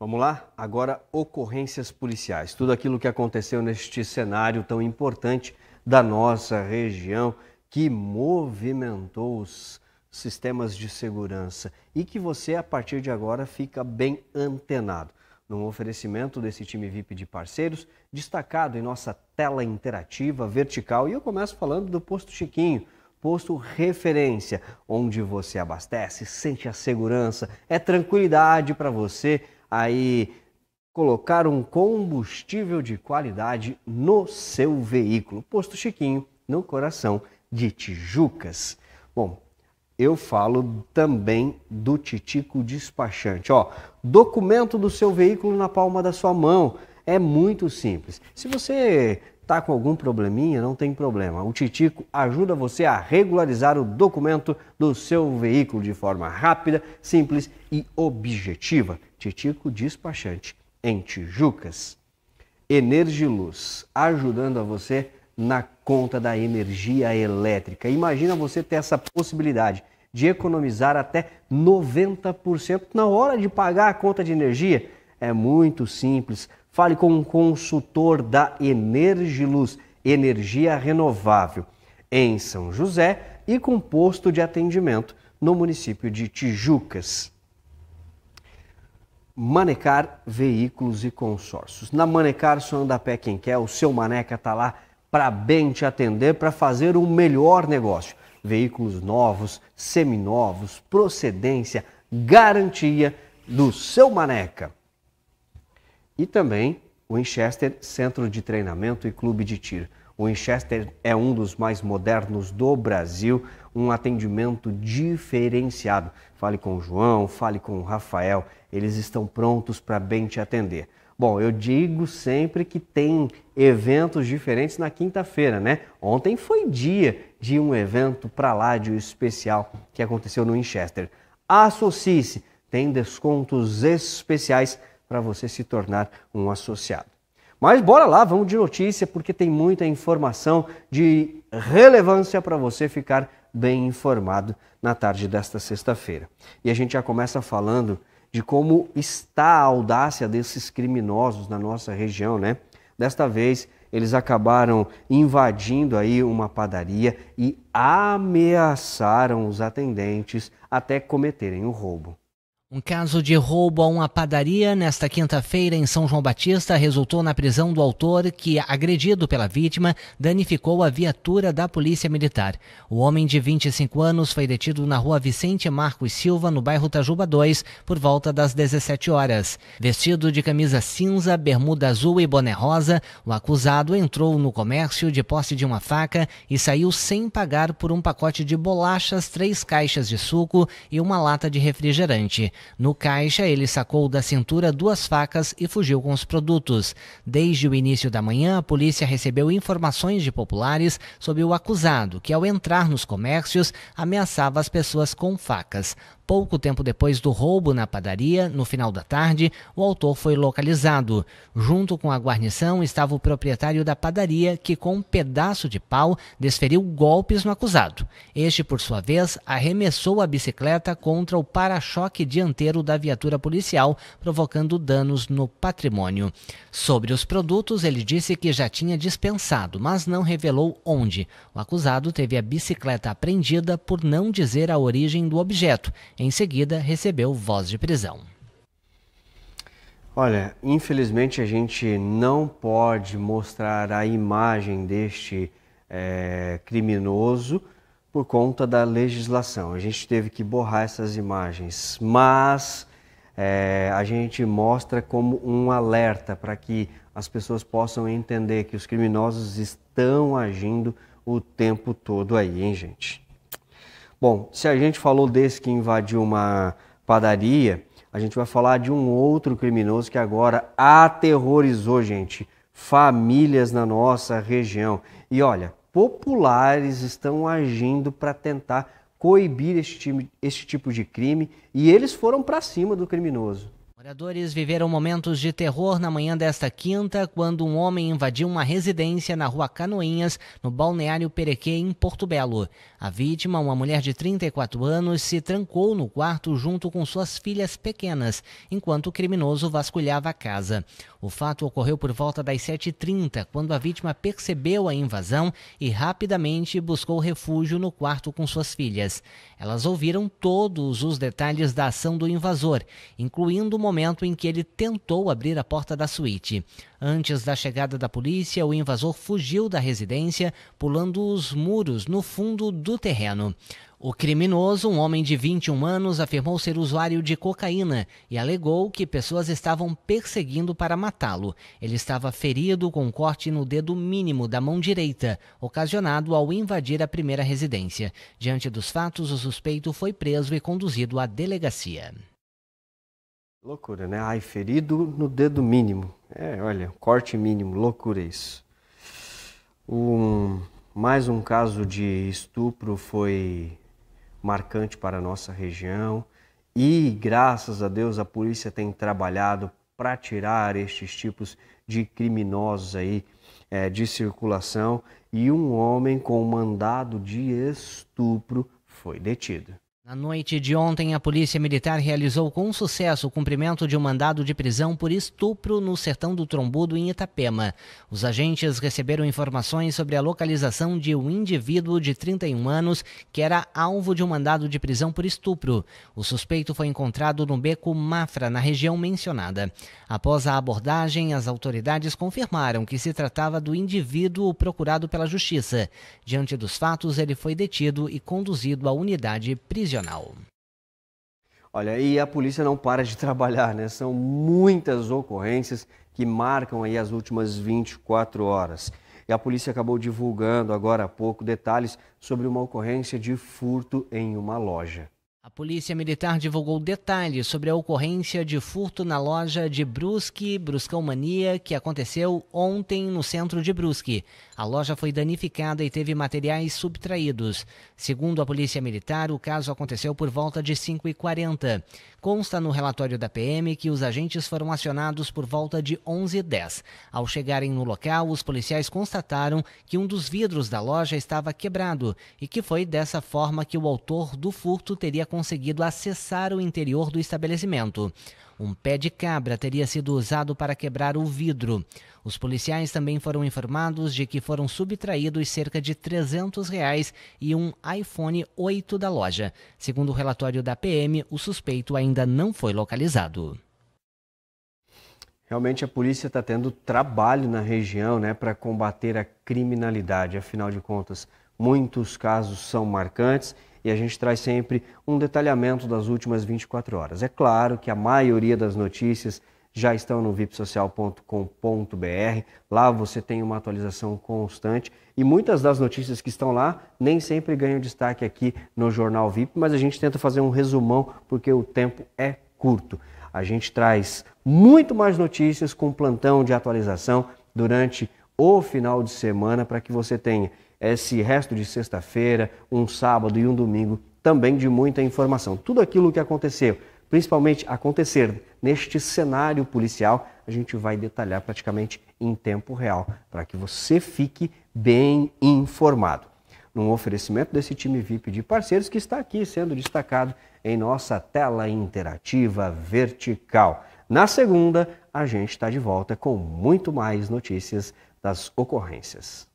Vamos lá? Agora, ocorrências policiais. Tudo aquilo que aconteceu neste cenário tão importante da nossa região que movimentou os sistemas de segurança e que você, a partir de agora, fica bem antenado. Num oferecimento desse time VIP de parceiros, destacado em nossa tela interativa vertical. E eu começo falando do Posto Chiquinho posto referência, onde você abastece, sente a segurança, é tranquilidade para você aí colocar um combustível de qualidade no seu veículo. Posto Chiquinho, no coração de Tijucas. Bom, eu falo também do Titico Despachante. Ó, documento do seu veículo na palma da sua mão. É muito simples. Se você está com algum probleminha? Não tem problema. O Titico ajuda você a regularizar o documento do seu veículo de forma rápida, simples e objetiva. Titico Despachante, em Tijucas. Energiluz, ajudando a você na conta da energia elétrica. Imagina você ter essa possibilidade de economizar até 90% na hora de pagar a conta de energia. É muito simples. Fale com um consultor da Energiluz, energia renovável, em São José e com posto de atendimento no município de Tijucas. Manecar Veículos e Consórcios. Na Manecar só anda a pé quem quer, o seu Maneca está lá para bem te atender, para fazer o um melhor negócio. Veículos novos, seminovos, procedência, garantia do seu Maneca e também o Winchester Centro de Treinamento e Clube de Tiro. O Winchester é um dos mais modernos do Brasil, um atendimento diferenciado. Fale com o João, fale com o Rafael, eles estão prontos para bem te atender. Bom, eu digo sempre que tem eventos diferentes na quinta-feira, né? Ontem foi dia de um evento para lá de especial que aconteceu no Winchester. Associe-se, tem descontos especiais para você se tornar um associado. Mas bora lá, vamos de notícia, porque tem muita informação de relevância para você ficar bem informado na tarde desta sexta-feira. E a gente já começa falando de como está a audácia desses criminosos na nossa região, né? Desta vez, eles acabaram invadindo aí uma padaria e ameaçaram os atendentes até cometerem o roubo. Um caso de roubo a uma padaria nesta quinta-feira em São João Batista resultou na prisão do autor que, agredido pela vítima, danificou a viatura da Polícia Militar. O homem de 25 anos foi detido na rua Vicente Marcos Silva, no bairro Tajuba 2, por volta das 17 horas. Vestido de camisa cinza, bermuda azul e boné rosa, o acusado entrou no comércio de posse de uma faca e saiu sem pagar por um pacote de bolachas, três caixas de suco e uma lata de refrigerante. No caixa, ele sacou da cintura duas facas e fugiu com os produtos. Desde o início da manhã, a polícia recebeu informações de populares sobre o acusado, que ao entrar nos comércios ameaçava as pessoas com facas. Pouco tempo depois do roubo na padaria, no final da tarde, o autor foi localizado. Junto com a guarnição estava o proprietário da padaria, que com um pedaço de pau desferiu golpes no acusado. Este, por sua vez, arremessou a bicicleta contra o para-choque dianteiro da viatura policial, provocando danos no patrimônio. Sobre os produtos, ele disse que já tinha dispensado, mas não revelou onde. O acusado teve a bicicleta apreendida por não dizer a origem do objeto em seguida, recebeu voz de prisão. Olha, infelizmente a gente não pode mostrar a imagem deste é, criminoso por conta da legislação. A gente teve que borrar essas imagens, mas é, a gente mostra como um alerta para que as pessoas possam entender que os criminosos estão agindo o tempo todo aí, hein, gente? Bom, se a gente falou desse que invadiu uma padaria, a gente vai falar de um outro criminoso que agora aterrorizou, gente, famílias na nossa região. E olha, populares estão agindo para tentar coibir este, este tipo de crime e eles foram para cima do criminoso. Moradores viveram momentos de terror na manhã desta quinta, quando um homem invadiu uma residência na rua Canoinhas, no balneário Perequê, em Porto Belo. A vítima, uma mulher de 34 anos, se trancou no quarto junto com suas filhas pequenas, enquanto o criminoso vasculhava a casa. O fato ocorreu por volta das 7h30, quando a vítima percebeu a invasão e rapidamente buscou refúgio no quarto com suas filhas. Elas ouviram todos os detalhes da ação do invasor, incluindo o momento em que ele tentou abrir a porta da suíte. Antes da chegada da polícia, o invasor fugiu da residência, pulando os muros no fundo do terreno. O criminoso, um homem de 21 anos, afirmou ser usuário de cocaína e alegou que pessoas estavam perseguindo para matá-lo. Ele estava ferido com um corte no dedo mínimo da mão direita, ocasionado ao invadir a primeira residência. Diante dos fatos, o suspeito foi preso e conduzido à delegacia. Loucura, né? Ai, ferido no dedo mínimo. É, olha, corte mínimo, loucura isso. Um, mais um caso de estupro foi marcante para a nossa região e, graças a Deus, a polícia tem trabalhado para tirar estes tipos de criminosos aí é, de circulação e um homem com mandado de estupro foi detido. Na noite de ontem, a Polícia Militar realizou com sucesso o cumprimento de um mandado de prisão por estupro no sertão do Trombudo, em Itapema. Os agentes receberam informações sobre a localização de um indivíduo de 31 anos que era alvo de um mandado de prisão por estupro. O suspeito foi encontrado no beco Mafra, na região mencionada. Após a abordagem, as autoridades confirmaram que se tratava do indivíduo procurado pela Justiça. Diante dos fatos, ele foi detido e conduzido à unidade prisional regional. Olha, e a polícia não para de trabalhar, né? São muitas ocorrências que marcam aí as últimas 24 horas. E a polícia acabou divulgando agora há pouco detalhes sobre uma ocorrência de furto em uma loja. A Polícia Militar divulgou detalhes sobre a ocorrência de furto na loja de Brusque, Bruscão Mania, que aconteceu ontem no centro de Brusque. A loja foi danificada e teve materiais subtraídos. Segundo a Polícia Militar, o caso aconteceu por volta de 5h40. Consta no relatório da PM que os agentes foram acionados por volta de 11h10. Ao chegarem no local, os policiais constataram que um dos vidros da loja estava quebrado e que foi dessa forma que o autor do furto teria conseguido acessar o interior do estabelecimento. Um pé de cabra teria sido usado para quebrar o vidro. Os policiais também foram informados de que foram subtraídos cerca de 300 reais e um iPhone 8 da loja. Segundo o relatório da PM, o suspeito ainda não foi localizado. Realmente a polícia está tendo trabalho na região né, para combater a criminalidade. Afinal de contas, muitos casos são marcantes e a gente traz sempre um detalhamento das últimas 24 horas. É claro que a maioria das notícias já estão no vipsocial.com.br. Lá você tem uma atualização constante e muitas das notícias que estão lá nem sempre ganham destaque aqui no Jornal VIP, mas a gente tenta fazer um resumão porque o tempo é curto. A gente traz muito mais notícias com plantão de atualização durante o final de semana para que você tenha esse resto de sexta-feira, um sábado e um domingo também de muita informação. Tudo aquilo que aconteceu, principalmente acontecer neste cenário policial, a gente vai detalhar praticamente em tempo real, para que você fique bem informado. Num oferecimento desse time VIP de parceiros que está aqui sendo destacado em nossa tela interativa vertical. Na segunda, a gente está de volta com muito mais notícias das ocorrências.